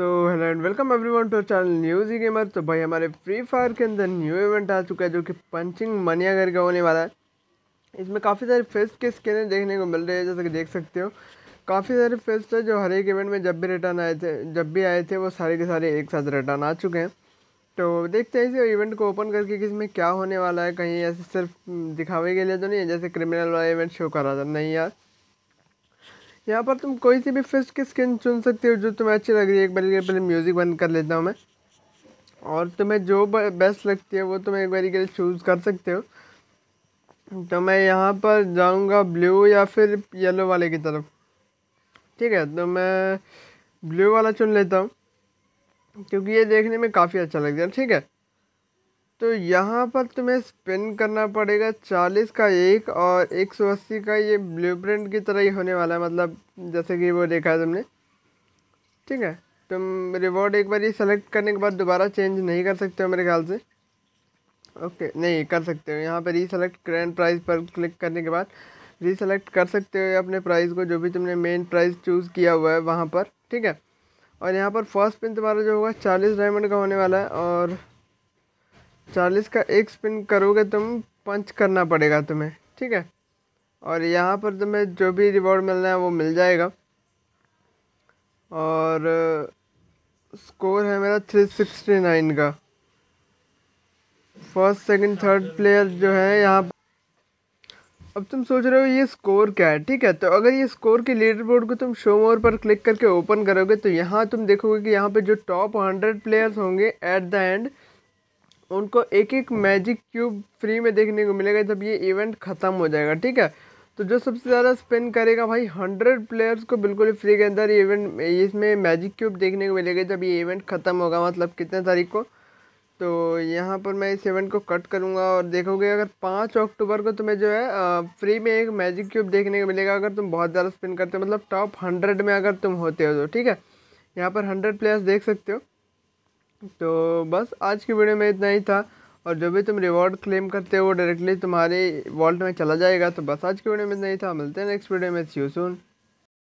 so hello and welcome everyone to channel news hi gamer तो भाई हमारे free fire के अंदर न्यू इवेंट आ चुका है जो कि पंचिंग मनिया करके होने वाला है इसमें काफ़ी सारे फेस्ट के स्कैनर देखने को मिल रहे हैं जैसे कि देख सकते हो काफ़ी सारे फेस्ट है जो हर एक इवेंट में जब भी रिटर्न आए थे जब भी आए थे वो सारे के सारे एक साथ रिटर्न आ चुके हैं तो देखते हैं इस इवेंट को ओपन करके कि इसमें क्या होने वाला है कहीं ऐसे सिर्फ दिखावे के लिए तो नहीं है जैसे क्रिमिनल वाला इवेंट शो करा था नहीं यार यहाँ पर तुम कोई सी भी फिश की स्किन चुन सकते हो जो तुम्हें अच्छी लग रही है एक बार के पहले म्यूज़िक बंद कर लेता हूँ मैं और तुम्हें जो बेस्ट लगती है वो तुम्हें एक बार के लिए चूज़ कर सकते हो तो मैं यहाँ पर जाऊँगा ब्लू या फिर येलो वाले की तरफ ठीक है तो मैं ब्लू वाला चुन लेता हूँ क्योंकि ये देखने में काफ़ी अच्छा लगता है ठीक है तो यहाँ पर तुम्हें स्पिन करना पड़ेगा चालीस का एक और एक सौ अस्सी का ये ब्लूप्रिंट की तरह ही होने वाला है मतलब जैसे कि वो देखा है तुमने ठीक है तुम रिवॉर्ड एक बार ये सेलेक्ट करने के बाद दोबारा चेंज नहीं कर सकते हो मेरे ख्याल से ओके नहीं कर सकते हो यहाँ पर रीसेलेक्ट ग्रैंड प्राइस पर क्लिक करने के बाद रीसेलेक्ट कर सकते हो अपने प्राइस को जो भी तुमने मेन प्राइस चूज़ किया हुआ है वहाँ पर ठीक है और यहाँ पर फर्स्ट पिन तुम्हारा जो होगा चालीस डायमंड का होने वाला है और चालीस का एक स्पिन करोगे तुम पंच करना पड़ेगा तुम्हें ठीक है और यहाँ पर तुम्हें जो भी रिवॉर्ड मिलना है वो मिल जाएगा और स्कोर है मेरा थ्री सिक्सटी नाइन का फर्स्ट सेकंड थर्ड प्लेयर जो है यहाँ अब तुम सोच रहे हो ये स्कोर क्या है ठीक है तो अगर ये स्कोर के लीडर बोर्ड को तुम शो मोर पर क्लिक करके ओपन करोगे तो यहाँ तुम देखोगे कि यहाँ पे जो टॉप हंड्रेड प्लेयर्स होंगे एट द एंड उनको एक एक मैजिक क्यूब फ्री में देखने को मिलेगा जब ये इवेंट ख़त्म हो जाएगा ठीक है तो जो सबसे ज़्यादा स्पिन करेगा भाई हंड्रेड प्लेयर्स को बिल्कुल फ्री के अंदर इवेंट इसमें मैजिक क्यूब देखने को मिलेगा जब ये इवेंट ख़त्म होगा मतलब कितने तारीख को तो यहाँ पर मैं इस इवेंट को कट करूँगा और देखोगे अगर पाँच अक्टूबर को तुम्हें जो है फ्री में एक मैजिक क्यूब देखने को मिलेगा अगर तुम बहुत ज़्यादा स्पिन करते हो मतलब टॉप हंड्रेड में अगर तुम होते हो तो ठीक है यहाँ पर हंड्रेड प्लेयर्स देख सकते हो तो बस आज की वीडियो में इतना ही था और जो भी तुम रिवॉर्ड क्लेम करते हो डायरेक्टली तुम्हारे वॉल्ट में चला जाएगा तो बस आज की वीडियो में इतना ही था मिलते हैं नेक्स्ट वीडियो में सी यू सून